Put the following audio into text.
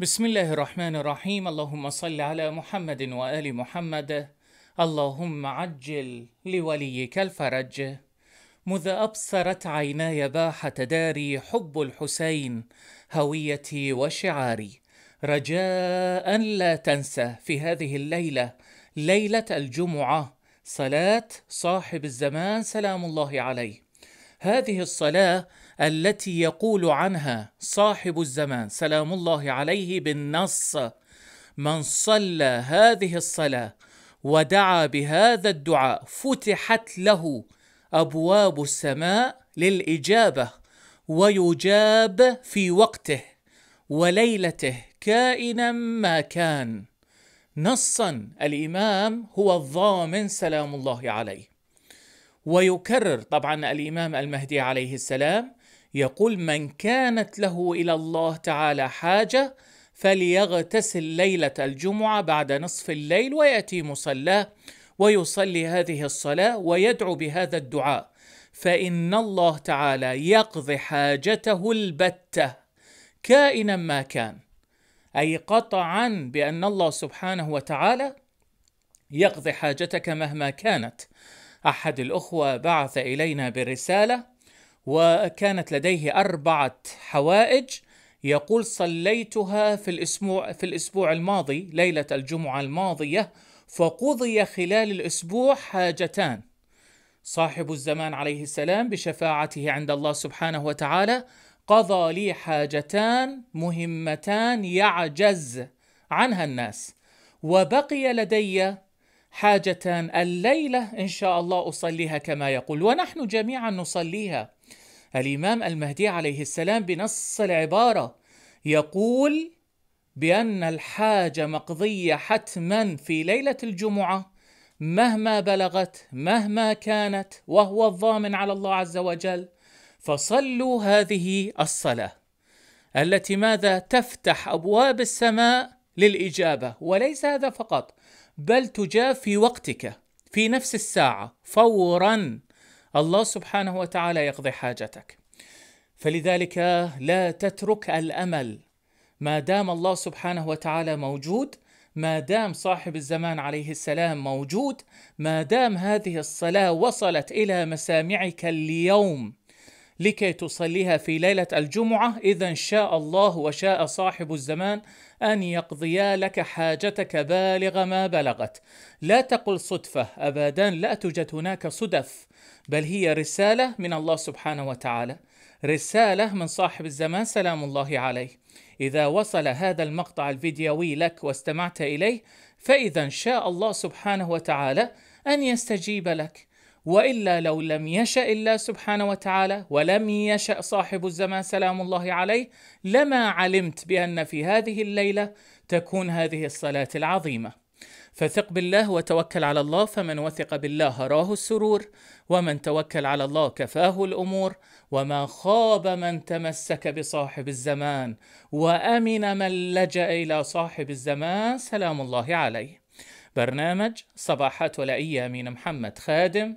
بسم الله الرحمن الرحيم اللهم صل على محمد وآل محمد اللهم عجل لوليك الفرج مذ أبصرت عيناي باحة داري حب الحسين هويتي وشعاري رجاء لا تنسى في هذه الليلة ليلة الجمعة صلاة صاحب الزمان سلام الله عليه هذه الصلاه التي يقول عنها صاحب الزمان سلام الله عليه بالنص من صلى هذه الصلاه ودعا بهذا الدعاء فتحت له ابواب السماء للاجابه ويجاب في وقته وليلته كائنا ما كان نصا الامام هو الضامن سلام الله عليه ويكرر طبعا الامام المهدي عليه السلام يقول من كانت له الى الله تعالى حاجه فليغتسل ليله الجمعه بعد نصف الليل وياتي مصلاه ويصلي هذه الصلاه ويدعو بهذا الدعاء فان الله تعالى يقضي حاجته البته كائنا ما كان اي قطعا بان الله سبحانه وتعالى يقضي حاجتك مهما كانت احد الاخوه بعث الينا برساله وكانت لديه اربعه حوائج يقول صليتها في الاسبوع في الاسبوع الماضي ليله الجمعه الماضيه فقضي خلال الاسبوع حاجتان صاحب الزمان عليه السلام بشفاعته عند الله سبحانه وتعالى قضى لي حاجتان مهمتان يعجز عنها الناس وبقي لدي حاجة الليلة إن شاء الله أصليها كما يقول ونحن جميعا نصليها الإمام المهدي عليه السلام بنص العبارة يقول بأن الحاجة مقضية حتما في ليلة الجمعة مهما بلغت مهما كانت وهو الضامن على الله عز وجل فصلوا هذه الصلاة التي ماذا تفتح أبواب السماء للاجابه وليس هذا فقط بل تجاب في وقتك في نفس الساعه فورا الله سبحانه وتعالى يقضي حاجتك فلذلك لا تترك الامل ما دام الله سبحانه وتعالى موجود ما دام صاحب الزمان عليه السلام موجود ما دام هذه الصلاه وصلت الى مسامعك اليوم لكي تصليها في ليلة الجمعة إذا شاء الله وشاء صاحب الزمان أن يقضيا لك حاجتك بالغ ما بلغت لا تقل صدفة أبدا لا توجد هناك صدف بل هي رسالة من الله سبحانه وتعالى رسالة من صاحب الزمان سلام الله عليه إذا وصل هذا المقطع الفيديوي لك واستمعت إليه فإذا شاء الله سبحانه وتعالى أن يستجيب لك والا لو لم يشا الله سبحانه وتعالى ولم يشا صاحب الزمان سلام الله عليه لما علمت بان في هذه الليله تكون هذه الصلاه العظيمه فثق بالله وتوكل على الله فمن وثق بالله راه السرور ومن توكل على الله كفاه الامور وما خاب من تمسك بصاحب الزمان وامن من لجا الى صاحب الزمان سلام الله عليه برنامج صباحات ولائيه من محمد خادم